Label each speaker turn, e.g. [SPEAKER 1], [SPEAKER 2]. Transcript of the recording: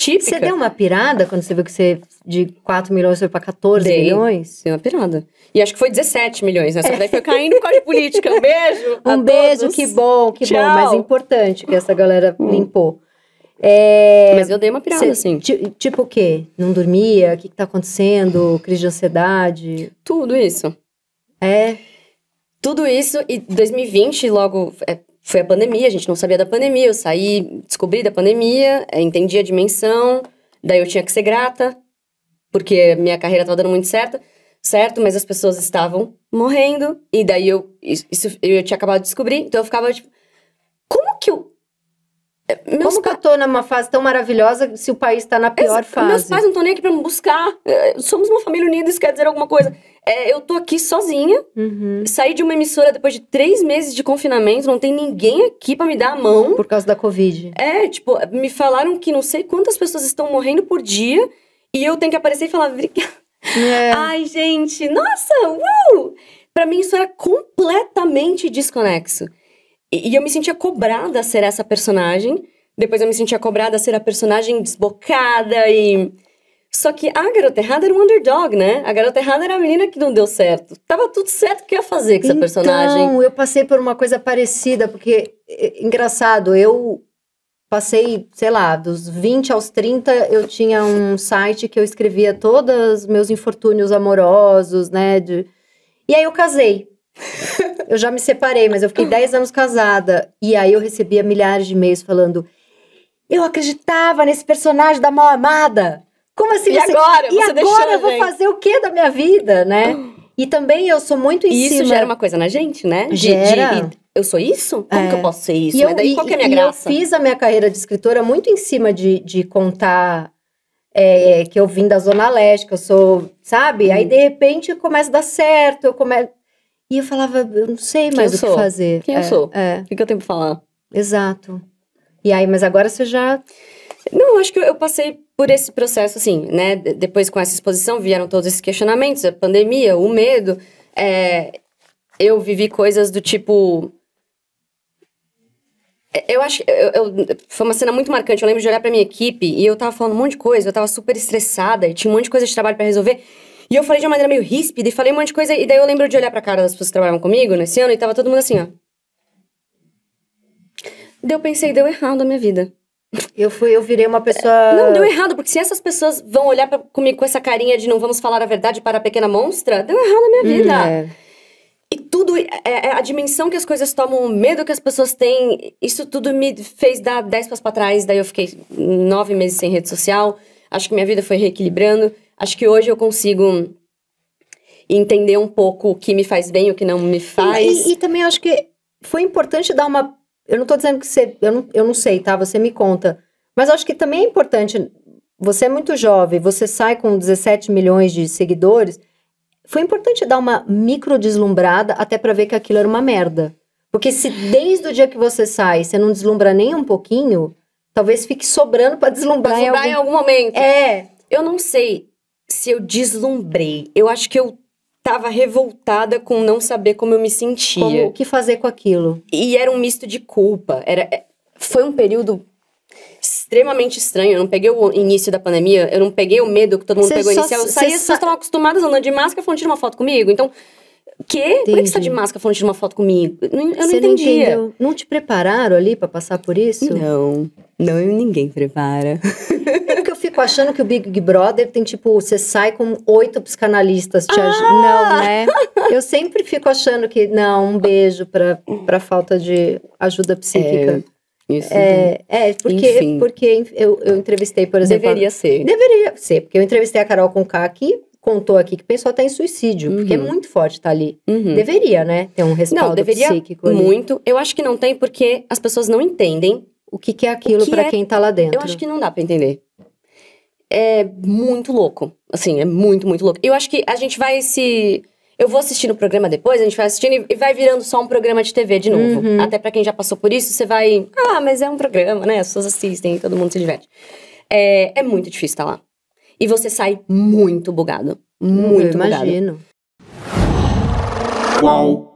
[SPEAKER 1] típica. Você deu uma pirada quando você viu que você de 4 milhões foi para 14 dei, milhões? Deu uma pirada.
[SPEAKER 2] E acho que foi 17 milhões, né? Só que daí foi é. caindo por causa de política. Um beijo! Um beijo, todos. que
[SPEAKER 1] bom, que Tchau. bom. Mas é importante que essa galera hum. limpou. É, Mas eu dei uma pirada, sim. assim. Tipo o quê? Não dormia? O que, que tá acontecendo? Crise de ansiedade? Tudo isso. É.
[SPEAKER 2] Tudo isso, e 2020, logo, é, foi a pandemia, a gente não sabia da pandemia, eu saí, descobri da pandemia, é, entendi a dimensão, daí eu tinha que ser grata, porque minha carreira estava dando muito certo, certo, mas as pessoas estavam morrendo, e daí eu, isso, eu tinha acabado de descobrir, então eu ficava
[SPEAKER 1] tipo, meus Como pa... eu tô numa fase tão maravilhosa se o país está na pior Ex fase? Meus pais
[SPEAKER 2] não estão nem aqui para me buscar.
[SPEAKER 1] É, somos uma família unida, isso quer dizer alguma coisa.
[SPEAKER 2] É, eu tô aqui sozinha, uhum. saí de uma emissora depois de três meses de confinamento, não tem ninguém aqui para me dar a mão. Por
[SPEAKER 1] causa da Covid.
[SPEAKER 2] É, tipo, me falaram que não sei quantas pessoas estão morrendo por dia e eu tenho que aparecer e falar, É. Ai, gente, nossa, uau! Pra mim isso era completamente desconexo. E, eu me sentia cobrada a ser essa personagem. Depois eu me sentia cobrada a ser a personagem desbocada e. Só que a garota errada era um underdog, né? A garota errada era a menina que não deu certo. Tava tudo certo que ia fazer com essa então, personagem. Então,
[SPEAKER 1] eu passei por uma coisa parecida, porque, é, engraçado, eu passei, sei lá, dos 20 aos 30, eu tinha um site que eu escrevia todos os meus infortúnios amorosos, né? De... E aí eu casei. eu já me separei, mas eu fiquei 10 anos casada. E aí eu recebia milhares de e-mails falando eu acreditava nesse personagem da mal amada. Como assim? E você... agora? E você agora eu vou fazer o que da minha vida, né? E também eu sou muito em isso cima... gera uma coisa na gente, né? gera. De, eu sou isso? Como é. que eu é. posso ser isso? E eu, daí, qual que é a minha e graça? eu fiz a minha carreira de escritora muito em cima de, de contar é, que eu vim da Zona Leste, que eu sou, sabe? Hum. Aí, de repente, começa a dar certo, eu começo... E eu falava, eu não sei mais o que fazer. Quem é, eu sou? É. O que eu tenho pra falar? Exato. E aí, mas agora você já. Não, acho que eu,
[SPEAKER 2] passei por esse processo, assim, né? Depois com essa exposição vieram todos esses questionamentos, a pandemia, o medo. É... eu vivi coisas do tipo. É, eu acho eu, eu, foi uma cena muito marcante. Eu lembro de olhar pra minha equipe e eu tava falando um monte de coisa, eu tava super estressada e tinha um monte de coisa de trabalho para resolver. E eu falei de uma maneira meio ríspida e falei um monte de coisa. E daí eu lembro de olhar pra cara das pessoas que trabalhavam comigo nesse ano e tava todo mundo assim, ó. Daí eu pensei, deu errado a minha vida. Eu fui, eu virei uma pessoa. É, não, deu errado, porque se essas pessoas vão olhar pra, comigo com essa carinha de não vamos falar a verdade para a pequena monstra, deu errado a minha uhum, vida. é. E tudo, é, é, a dimensão que as coisas tomam, o medo que as pessoas têm, isso tudo me fez dar dez passos pra trás. Daí eu fiquei nove meses sem rede social. Acho que minha vida foi reequilibrando. Acho que hoje eu consigo entender um pouco o que me faz bem, o que não me faz. E, e,
[SPEAKER 1] e também acho que foi importante dar uma eu não estou dizendo que você. Eu não, eu não sei, tá? Você me conta. Mas acho que também é importante. Você é muito jovem, você sai com 17 milhões de seguidores. Foi importante dar uma micro deslumbrada até para ver que aquilo era uma merda. Porque se desde o dia que você sai você não deslumbra nem um pouquinho, talvez fique sobrando para deslumbrar, em, algum... em algum momento. É. Eu não sei se eu deslumbrei. Eu acho que eu
[SPEAKER 2] estava revoltada com não saber como eu me sentia. Como, o que fazer com aquilo. E era um misto de culpa. Era, é, foi um período extremamente estranho. Eu não peguei o início da pandemia, eu não peguei o medo que todo mundo cê pegou inicial. Eu saía, as pessoas estavam acostumadas andando de máscara falando, tira uma foto comigo. Então, que? Entendi. Por que você tá de máscara falando, tira uma foto comigo? Eu não cê entendia. Não,
[SPEAKER 1] não, te prepararam ali para passar por isso? Não, não, ninguém prepara. fico achando que o Big Brother tem tipo, você sai com oito psicanalistas te ah! ajudando. Não, né? Eu sempre fico achando que, não, um beijo pra, pra falta de ajuda psíquica. É. Isso. É, é porque, Enfim. porque eu, eu entrevistei, por exemplo. Deveria a... ser. Deveria ser, porque eu entrevistei a Carol Conká aqui, contou aqui que pensou até em suicídio, uhum. porque é muito forte estar tá ali. Uhum. Deveria, né? Ter um respaldo não, deveria psíquico. Ali.
[SPEAKER 2] Muito. Eu acho que não tem, porque as pessoas não entendem o que, que é aquilo para é... quem tá lá dentro. Eu acho que
[SPEAKER 1] não dá para entender
[SPEAKER 2] é muito louco. Assim, é muito, muito louco. Eu acho que a gente vai se. Eu vou assistindo o programa depois, a gente vai assistindo e vai virando só um programa de TV de novo. Uhum. Até para quem já passou por isso, você vai. Ah, mas é um programa, né? As pessoas assistem, todo mundo se diverte. É, é muito difícil estar lá. E você sai muito bugado. Muito Eu bugado. Imagino.
[SPEAKER 1] Qual